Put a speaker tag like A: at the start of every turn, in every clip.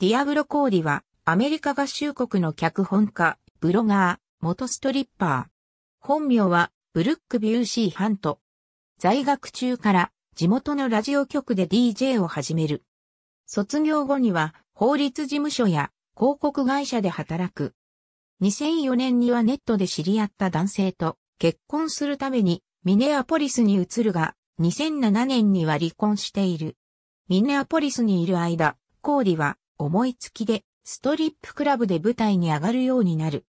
A: ディアブロ・コーディは、アメリカ合衆国の脚本家、ブロガー、元ストリッパー。本名は、ブルック・ビューシー・ハント。在学中から地元のラジオ局で DJ を始める。卒業後には法律事務所や広告会社で働く。2004年にはネットで知り合った男性と結婚するためにミネアポリスに移るが、2007年には離婚している。ミネアポリスにいる間、コーディは思いつきでストリップクラブで舞台に上がるようになる。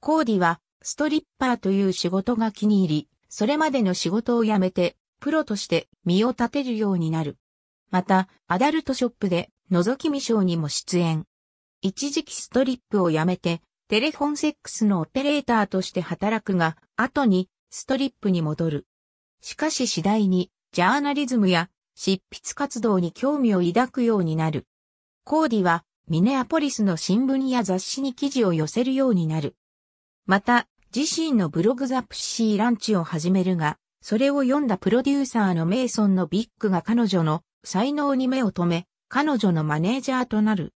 A: コーディはストリッパーという仕事が気に入り、それまでの仕事を辞めてプロとして身を立てるようになる。また、アダルトショップで覗き見ショーにも出演。一時期ストリップを辞めて、テレフォンセックスのオペレーターとして働くが、後にストリップに戻る。しかし次第に、ジャーナリズムや執筆活動に興味を抱くようになる。コーディはミネアポリスの新聞や雑誌に記事を寄せるようになる。また、自身のブログザプシーランチを始めるが、それを読んだプロデューサーのメイソンのビッグが彼女の才能に目を留め、彼女のマネージャーとなる。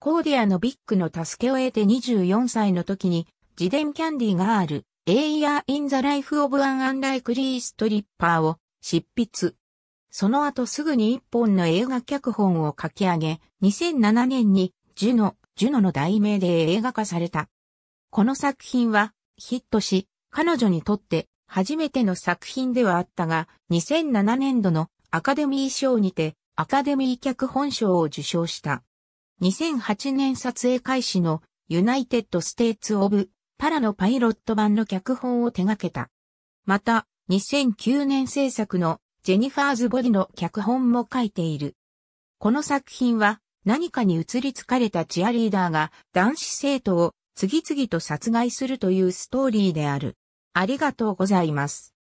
A: コーディアのビッグの助けを得て24歳の時に、自伝キャンディがある、A Year in the Life of an Unlikely Stripper を執筆。その後すぐに一本の映画脚本を書き上げ、2007年にジュノ、ジュノの題名で映画化された。この作品はヒットし、彼女にとって初めての作品ではあったが、2007年度のアカデミー賞にてアカデミー脚本賞を受賞した。2008年撮影開始のユナイテッド・ステイツ・オブ・パラのパイロット版の脚本を手掛けた。また、2009年制作のジェニファーズ・ボディの脚本も書いている。この作品は何かに移りつかれたチアリーダーが男子生徒を次々と殺害するというストーリーである。ありがとうございます。